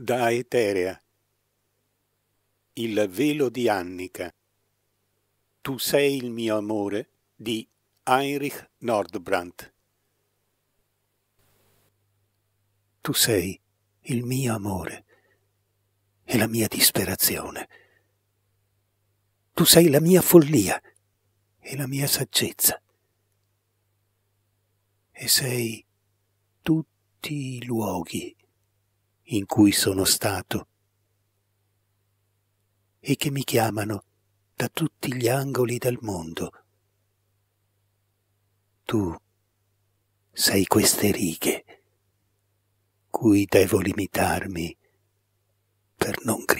da Eterea. Il velo di Annica. Tu sei il mio amore di Heinrich Nordbrandt. Tu sei il mio amore e la mia disperazione. Tu sei la mia follia e la mia saggezza. E sei tutti i luoghi in cui sono stato e che mi chiamano da tutti gli angoli del mondo. Tu sei queste righe cui devo limitarmi per non credere.